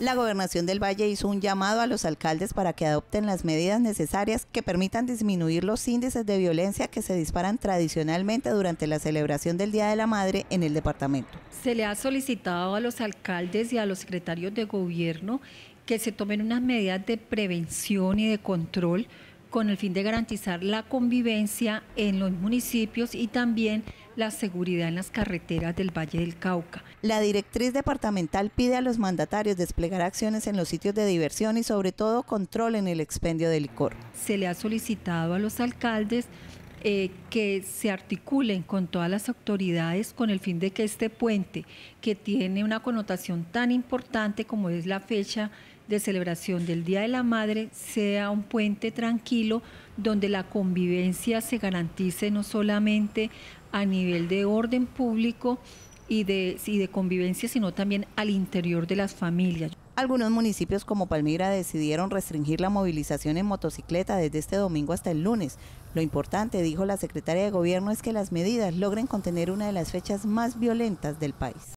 La gobernación del Valle hizo un llamado a los alcaldes para que adopten las medidas necesarias que permitan disminuir los índices de violencia que se disparan tradicionalmente durante la celebración del Día de la Madre en el departamento. Se le ha solicitado a los alcaldes y a los secretarios de gobierno que se tomen unas medidas de prevención y de control con el fin de garantizar la convivencia en los municipios y también la seguridad en las carreteras del Valle del Cauca. La directriz departamental pide a los mandatarios desplegar acciones en los sitios de diversión y sobre todo control en el expendio de licor. Se le ha solicitado a los alcaldes eh, que se articulen con todas las autoridades con el fin de que este puente, que tiene una connotación tan importante como es la fecha de celebración del Día de la Madre, sea un puente tranquilo donde la convivencia se garantice no solamente a nivel de orden público, y de, convivencia, sino también al interior de las familias. Algunos municipios como Palmira decidieron restringir la movilización en motocicleta desde este domingo hasta el lunes. Lo importante, dijo la secretaria de Gobierno, es que las medidas logren contener una de las fechas más violentas del país.